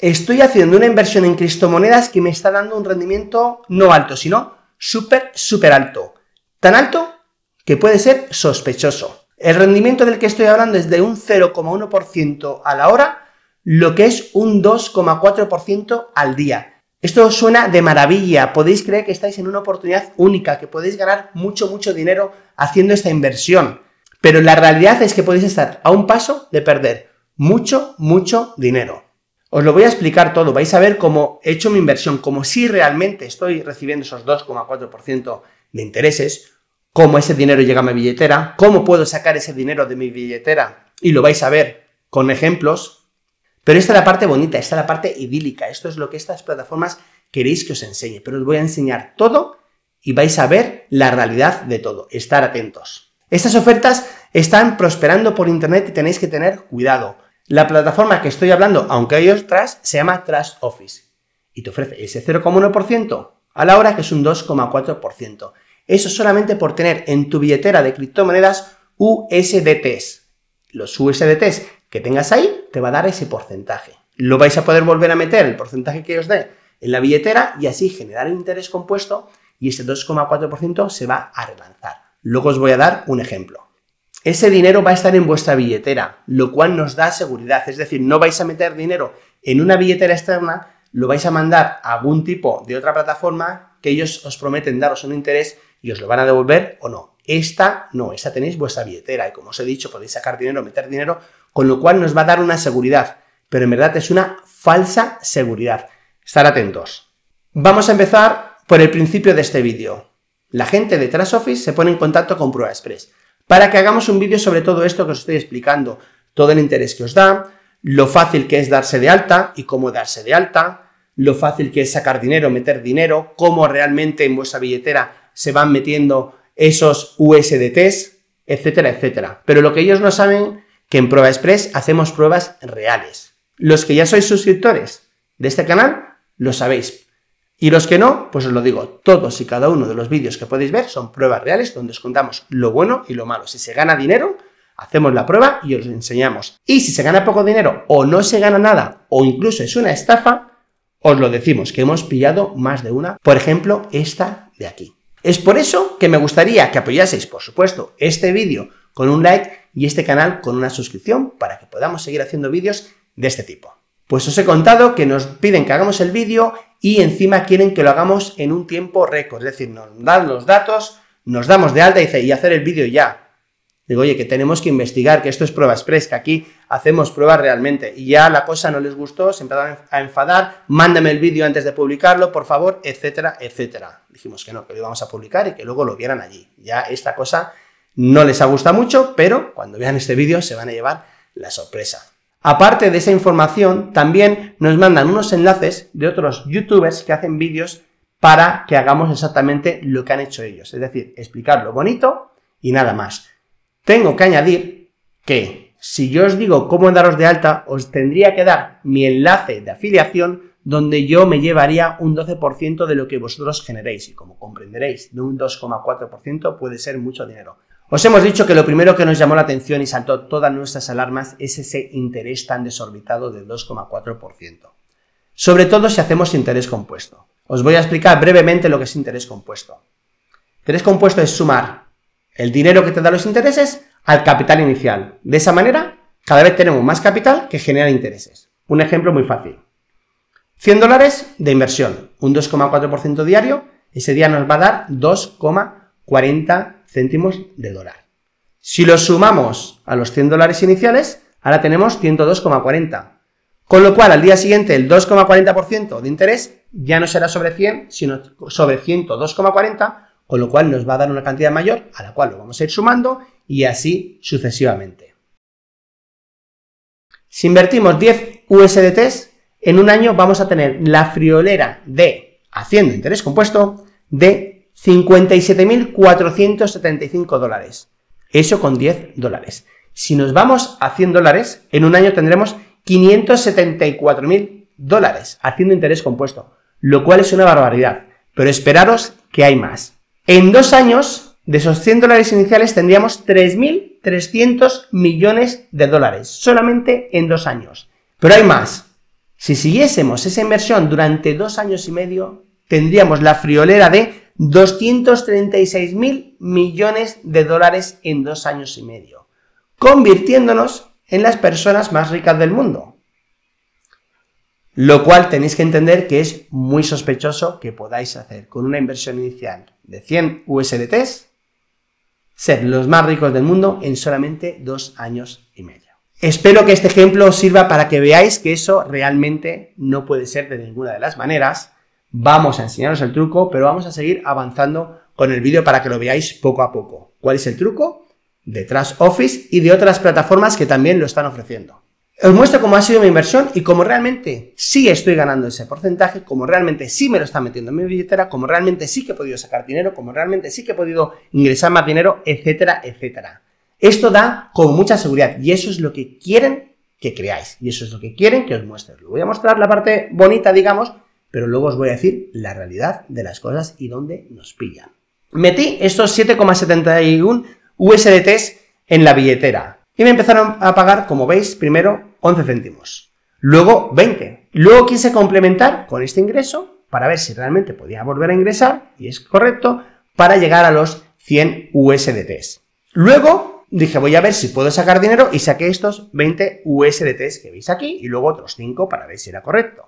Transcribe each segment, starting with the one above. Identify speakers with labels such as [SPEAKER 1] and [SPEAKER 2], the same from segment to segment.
[SPEAKER 1] estoy haciendo una inversión en criptomonedas que me está dando un rendimiento no alto, sino súper, súper alto. Tan alto que puede ser sospechoso. El rendimiento del que estoy hablando es de un 0,1% a la hora, lo que es un 2,4% al día. Esto suena de maravilla, podéis creer que estáis en una oportunidad única, que podéis ganar mucho, mucho dinero haciendo esta inversión. Pero la realidad es que podéis estar a un paso de perder mucho, mucho dinero. Os lo voy a explicar todo, vais a ver cómo he hecho mi inversión, cómo si realmente estoy recibiendo esos 2,4% de intereses, cómo ese dinero llega a mi billetera, cómo puedo sacar ese dinero de mi billetera, y lo vais a ver con ejemplos. Pero esta es la parte bonita, esta es la parte idílica, esto es lo que estas plataformas queréis que os enseñe, pero os voy a enseñar todo y vais a ver la realidad de todo, estar atentos. Estas ofertas están prosperando por Internet y tenéis que tener cuidado la plataforma que estoy hablando, aunque hay otras, se llama Trust Office y te ofrece ese 0,1% a la hora que es un 2,4%. Eso solamente por tener en tu billetera de criptomonedas USDTs. Los USDTs que tengas ahí te va a dar ese porcentaje. Lo vais a poder volver a meter, el porcentaje que os dé, en la billetera y así generar interés compuesto y ese 2,4% se va a relanzar. Luego os voy a dar un ejemplo ese dinero va a estar en vuestra billetera, lo cual nos da seguridad. Es decir, no vais a meter dinero en una billetera externa, lo vais a mandar a algún tipo de otra plataforma que ellos os prometen daros un interés y os lo van a devolver o no. Esta no, esta tenéis vuestra billetera y como os he dicho, podéis sacar dinero, meter dinero, con lo cual nos va a dar una seguridad, pero en verdad es una falsa seguridad. Estar atentos. Vamos a empezar por el principio de este vídeo. La gente de Office se pone en contacto con Express para que hagamos un vídeo sobre todo esto que os estoy explicando, todo el interés que os da, lo fácil que es darse de alta y cómo darse de alta, lo fácil que es sacar dinero, meter dinero, cómo realmente en vuestra billetera se van metiendo esos USDTs, etcétera, etcétera. Pero lo que ellos no saben, que en Prueba Express hacemos pruebas reales. Los que ya sois suscriptores de este canal, lo sabéis, y los que no, pues os lo digo, todos y cada uno de los vídeos que podéis ver son pruebas reales donde os contamos lo bueno y lo malo. Si se gana dinero, hacemos la prueba y os enseñamos. Y si se gana poco dinero o no se gana nada o incluso es una estafa, os lo decimos, que hemos pillado más de una. Por ejemplo, esta de aquí. Es por eso que me gustaría que apoyaseis, por supuesto, este vídeo con un like y este canal con una suscripción para que podamos seguir haciendo vídeos de este tipo. Pues os he contado que nos piden que hagamos el vídeo y encima quieren que lo hagamos en un tiempo récord. Es decir, nos dan los datos, nos damos de alta y, dice, y hacer el vídeo ya. Digo, oye, que tenemos que investigar, que esto es prueba express, que aquí hacemos pruebas realmente. Y ya la cosa no les gustó, se empezaron a enfadar, mándame el vídeo antes de publicarlo, por favor, etcétera, etcétera. Dijimos que no, que lo íbamos a publicar y que luego lo vieran allí. Ya esta cosa no les ha gustado mucho, pero cuando vean este vídeo se van a llevar la sorpresa. Aparte de esa información, también nos mandan unos enlaces de otros youtubers que hacen vídeos para que hagamos exactamente lo que han hecho ellos, es decir, explicar lo bonito y nada más. Tengo que añadir que si yo os digo cómo daros de alta, os tendría que dar mi enlace de afiliación donde yo me llevaría un 12% de lo que vosotros generéis y como comprenderéis, de un 2,4% puede ser mucho dinero. Os hemos dicho que lo primero que nos llamó la atención y saltó todas nuestras alarmas es ese interés tan desorbitado del 2,4%. Sobre todo si hacemos interés compuesto. Os voy a explicar brevemente lo que es interés compuesto. Interés compuesto es sumar el dinero que te da los intereses al capital inicial. De esa manera, cada vez tenemos más capital que genera intereses. Un ejemplo muy fácil. 100 dólares de inversión, un 2,4% diario, ese día nos va a dar 2,40 céntimos de dólar. Si los sumamos a los 100 dólares iniciales, ahora tenemos 102,40. Con lo cual, al día siguiente, el 2,40% de interés ya no será sobre 100, sino sobre 102,40, con lo cual nos va a dar una cantidad mayor a la cual lo vamos a ir sumando y así sucesivamente. Si invertimos 10 USDTs, en un año vamos a tener la friolera de haciendo interés compuesto de 57.475 dólares. Eso con 10 dólares. Si nos vamos a 100 dólares, en un año tendremos 574.000 dólares haciendo interés compuesto, lo cual es una barbaridad. Pero esperaros que hay más. En dos años, de esos 100 dólares iniciales tendríamos 3.300 millones de dólares, solamente en dos años. Pero hay más. Si siguiésemos esa inversión durante dos años y medio, tendríamos la friolera de 236 mil millones de dólares en dos años y medio, convirtiéndonos en las personas más ricas del mundo. Lo cual tenéis que entender que es muy sospechoso que podáis hacer con una inversión inicial de 100 USDTs, ser los más ricos del mundo en solamente dos años y medio. Espero que este ejemplo os sirva para que veáis que eso realmente no puede ser de ninguna de las maneras Vamos a enseñaros el truco, pero vamos a seguir avanzando con el vídeo para que lo veáis poco a poco. ¿Cuál es el truco? De Trust Office y de otras plataformas que también lo están ofreciendo. Os muestro cómo ha sido mi inversión y cómo realmente sí estoy ganando ese porcentaje, cómo realmente sí me lo está metiendo en mi billetera, cómo realmente sí que he podido sacar dinero, cómo realmente sí que he podido ingresar más dinero, etcétera, etcétera. Esto da con mucha seguridad y eso es lo que quieren que creáis y eso es lo que quieren que os muestre. Lo voy a mostrar la parte bonita, digamos, pero luego os voy a decir la realidad de las cosas y dónde nos pillan. Metí estos 7,71 USDTs en la billetera y me empezaron a pagar, como veis, primero 11 céntimos, luego 20. Luego quise complementar con este ingreso para ver si realmente podía volver a ingresar, y es correcto, para llegar a los 100 USDTs. Luego dije, voy a ver si puedo sacar dinero y saqué estos 20 USDTs que veis aquí y luego otros 5 para ver si era correcto.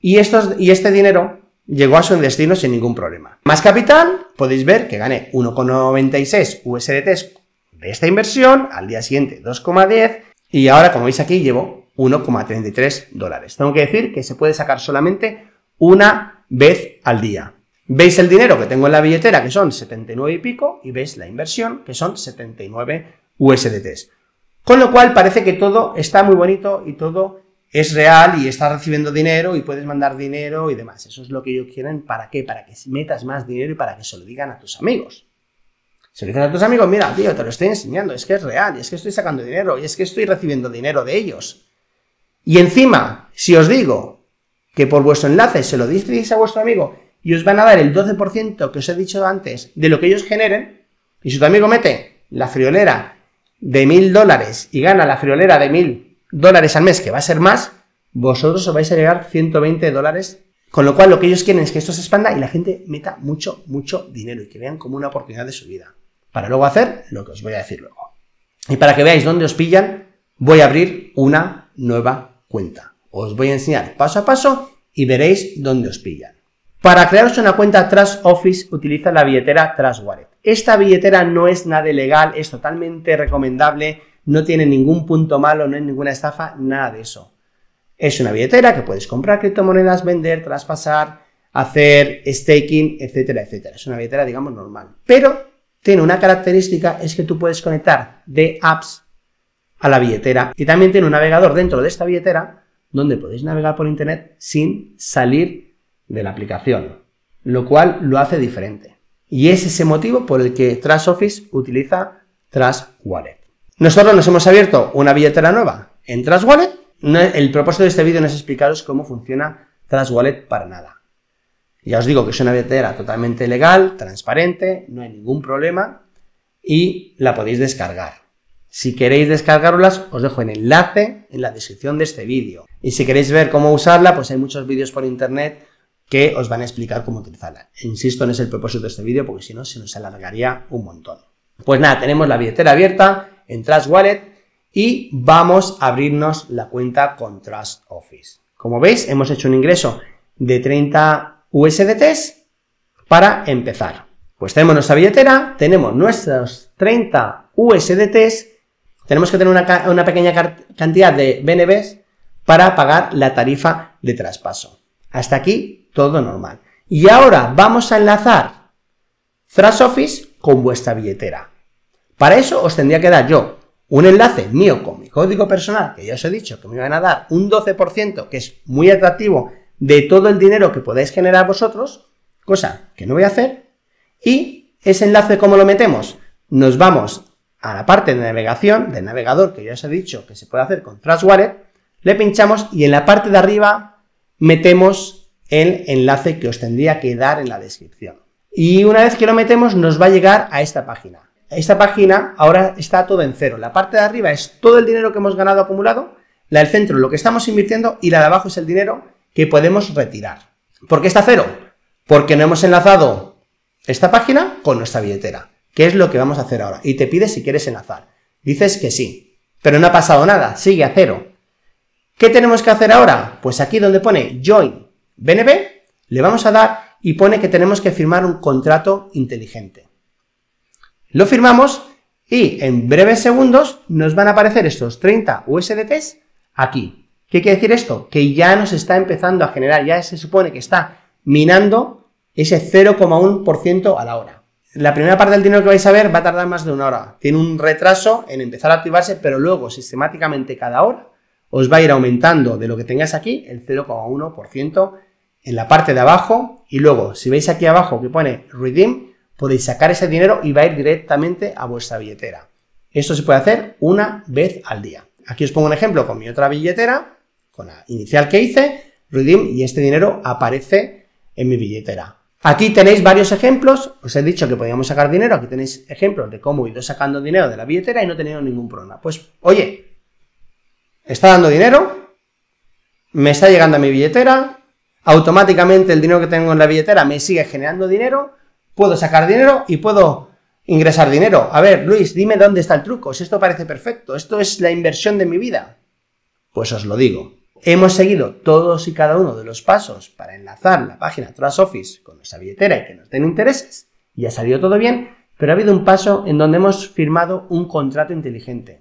[SPEAKER 1] Y, este dinero llegó a su destino sin ningún problema. Más capital, podéis ver que gané 1,96 USDTs de esta inversión, al día siguiente 2,10 y ahora como veis aquí llevo 1,33 dólares. Tengo que decir que se puede sacar solamente una vez al día. Veis el dinero que tengo en la billetera, que son 79 y pico, y veis la inversión, que son 79 USDTs. Con lo cual parece que todo está muy bonito y todo es real y estás recibiendo dinero y puedes mandar dinero y demás. Eso es lo que ellos quieren. ¿Para qué? Para que metas más dinero y para que se lo digan a tus amigos. Se lo dicen a tus amigos, mira, tío, te lo estoy enseñando, es que es real, y es que estoy sacando dinero, y es que estoy recibiendo dinero de ellos. Y encima, si os digo que por vuestro enlace se lo disteis a vuestro amigo y os van a dar el 12% que os he dicho antes de lo que ellos generen, y si tu amigo mete la friolera de mil dólares y gana la friolera de mil dólares al mes, que va a ser más, vosotros os vais a llegar 120 dólares. Con lo cual, lo que ellos quieren es que esto se expanda y la gente meta mucho, mucho dinero y que vean como una oportunidad de su vida. Para luego hacer lo que os voy a decir luego. Y para que veáis dónde os pillan, voy a abrir una nueva cuenta. Os voy a enseñar paso a paso y veréis dónde os pillan. Para crearos una cuenta tras Office, utiliza la billetera Trust Esta billetera no es nada ilegal, es totalmente recomendable no tiene ningún punto malo, no hay ninguna estafa, nada de eso. Es una billetera que puedes comprar criptomonedas, vender, traspasar, hacer staking, etcétera, etcétera. Es una billetera, digamos, normal. Pero tiene una característica, es que tú puedes conectar de apps a la billetera y también tiene un navegador dentro de esta billetera donde podéis navegar por internet sin salir de la aplicación, lo cual lo hace diferente. Y es ese motivo por el que Office utiliza Trust Wallet. Nosotros nos hemos abierto una billetera nueva en Trust Wallet. El propósito de este vídeo no es explicaros cómo funciona Trust para nada. Ya os digo que es una billetera totalmente legal, transparente, no hay ningún problema y la podéis descargar. Si queréis descargarlas, os dejo el enlace en la descripción de este vídeo. Y si queréis ver cómo usarla, pues hay muchos vídeos por internet que os van a explicar cómo utilizarla. Insisto, no es el propósito de este vídeo porque si no se nos alargaría un montón. Pues nada, tenemos la billetera abierta en Trust Wallet y vamos a abrirnos la cuenta con Trust Office. Como veis, hemos hecho un ingreso de 30 USDTs para empezar. Pues tenemos nuestra billetera, tenemos nuestros 30 USDTs, tenemos que tener una, una pequeña cantidad de BNBs para pagar la tarifa de traspaso. Hasta aquí todo normal. Y ahora vamos a enlazar Trust Office con vuestra billetera. Para eso os tendría que dar yo un enlace mío con mi código personal, que ya os he dicho que me van a dar un 12%, que es muy atractivo de todo el dinero que podéis generar vosotros, cosa que no voy a hacer. Y ese enlace, ¿cómo lo metemos? Nos vamos a la parte de navegación del navegador, que ya os he dicho que se puede hacer con TrustWallet, le pinchamos y en la parte de arriba metemos el enlace que os tendría que dar en la descripción. Y una vez que lo metemos, nos va a llegar a esta página esta página ahora está todo en cero. La parte de arriba es todo el dinero que hemos ganado acumulado, la del centro lo que estamos invirtiendo y la de abajo es el dinero que podemos retirar. ¿Por qué está cero? Porque no hemos enlazado esta página con nuestra billetera, que es lo que vamos a hacer ahora. Y te pide si quieres enlazar. Dices que sí, pero no ha pasado nada, sigue a cero. ¿Qué tenemos que hacer ahora? Pues aquí donde pone Join BNB, le vamos a dar y pone que tenemos que firmar un contrato inteligente. Lo firmamos y en breves segundos nos van a aparecer estos 30 USDTs aquí. ¿Qué quiere decir esto? Que ya nos está empezando a generar, ya se supone que está minando ese 0,1% a la hora. La primera parte del dinero que vais a ver va a tardar más de una hora. Tiene un retraso en empezar a activarse, pero luego sistemáticamente cada hora os va a ir aumentando de lo que tengáis aquí el 0,1% en la parte de abajo. Y luego, si veis aquí abajo que pone Redeem, podéis sacar ese dinero y va a ir directamente a vuestra billetera. Esto se puede hacer una vez al día. Aquí os pongo un ejemplo con mi otra billetera, con la inicial que hice, Redeem, y este dinero aparece en mi billetera. Aquí tenéis varios ejemplos, os he dicho que podíamos sacar dinero, aquí tenéis ejemplos de cómo he ido sacando dinero de la billetera y no he tenido ningún problema. Pues, oye, está dando dinero, me está llegando a mi billetera, automáticamente el dinero que tengo en la billetera me sigue generando dinero, puedo sacar dinero y puedo ingresar dinero. A ver, Luis, dime dónde está el truco, si esto parece perfecto, esto es la inversión de mi vida. Pues os lo digo. Hemos seguido todos y cada uno de los pasos para enlazar la página office con nuestra billetera y que nos den intereses, y ha salido todo bien, pero ha habido un paso en donde hemos firmado un contrato inteligente.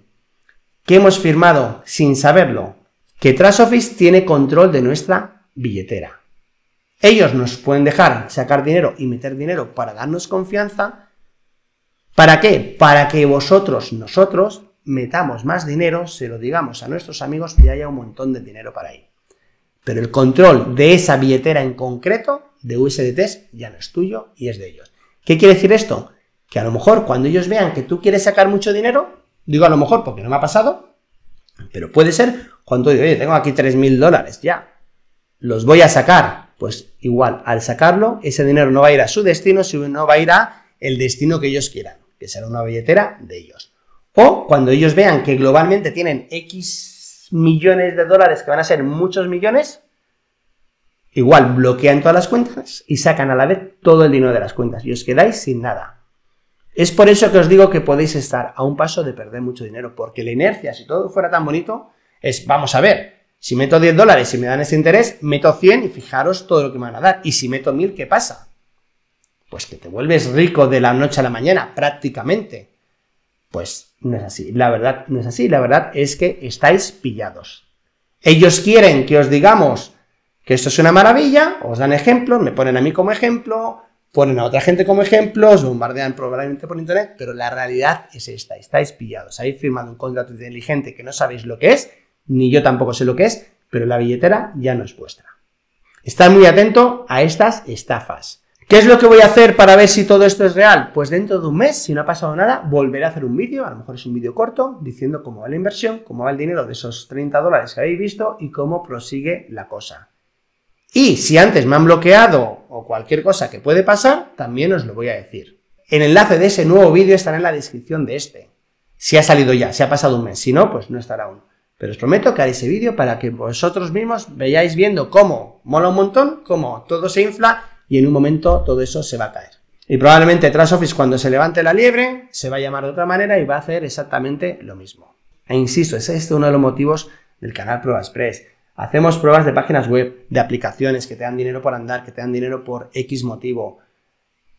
[SPEAKER 1] Que hemos firmado sin saberlo, que office tiene control de nuestra billetera. Ellos nos pueden dejar sacar dinero y meter dinero para darnos confianza. ¿Para qué? Para que vosotros, nosotros, metamos más dinero, se lo digamos a nuestros amigos y haya un montón de dinero para ahí. Pero el control de esa billetera en concreto, de USDT, ya no es tuyo y es de ellos. ¿Qué quiere decir esto? Que a lo mejor cuando ellos vean que tú quieres sacar mucho dinero, digo a lo mejor porque no me ha pasado, pero puede ser cuando digo, oye, tengo aquí 3.000 dólares, ya, los voy a sacar, pues igual, al sacarlo, ese dinero no va a ir a su destino, sino va a ir a el destino que ellos quieran, que será una billetera de ellos. O cuando ellos vean que globalmente tienen X millones de dólares, que van a ser muchos millones, igual bloquean todas las cuentas y sacan a la vez todo el dinero de las cuentas y os quedáis sin nada. Es por eso que os digo que podéis estar a un paso de perder mucho dinero, porque la inercia, si todo fuera tan bonito, es, vamos a ver, si meto 10 dólares y me dan ese interés, meto 100 y fijaros todo lo que me van a dar. Y si meto 1000, ¿qué pasa? Pues que te vuelves rico de la noche a la mañana, prácticamente. Pues no es así. La verdad no es así. La verdad es que estáis pillados. Ellos quieren que os digamos que esto es una maravilla, os dan ejemplos, me ponen a mí como ejemplo, ponen a otra gente como ejemplo, os bombardean probablemente por internet, pero la realidad es esta, estáis pillados, habéis firmado un contrato inteligente que no sabéis lo que es ni yo tampoco sé lo que es, pero la billetera ya no es vuestra. Estad muy atento a estas estafas. ¿Qué es lo que voy a hacer para ver si todo esto es real? Pues dentro de un mes, si no ha pasado nada, volveré a hacer un vídeo, a lo mejor es un vídeo corto, diciendo cómo va la inversión, cómo va el dinero de esos 30 dólares que habéis visto y cómo prosigue la cosa. Y si antes me han bloqueado o cualquier cosa que puede pasar, también os lo voy a decir. El enlace de ese nuevo vídeo estará en la descripción de este. Si ha salido ya, si ha pasado un mes, si no, pues no estará aún. Pero os prometo que haré ese vídeo para que vosotros mismos veáis viendo cómo mola un montón, cómo todo se infla y en un momento todo eso se va a caer. Y probablemente Office cuando se levante la liebre se va a llamar de otra manera y va a hacer exactamente lo mismo. E insisto, ese es uno de los motivos del canal Prueba Express. Hacemos pruebas de páginas web, de aplicaciones que te dan dinero por andar, que te dan dinero por X motivo.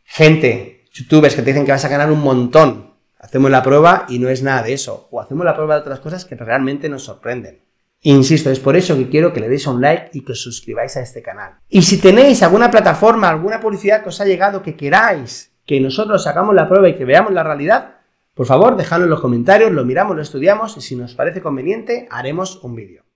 [SPEAKER 1] Gente, youtubers que te dicen que vas a ganar un montón Hacemos la prueba y no es nada de eso. O hacemos la prueba de otras cosas que realmente nos sorprenden. Insisto, es por eso que quiero que le deis un like y que os suscribáis a este canal. Y si tenéis alguna plataforma, alguna publicidad que os ha llegado que queráis que nosotros hagamos la prueba y que veamos la realidad, por favor, dejadlo en los comentarios, lo miramos, lo estudiamos y si nos parece conveniente, haremos un vídeo.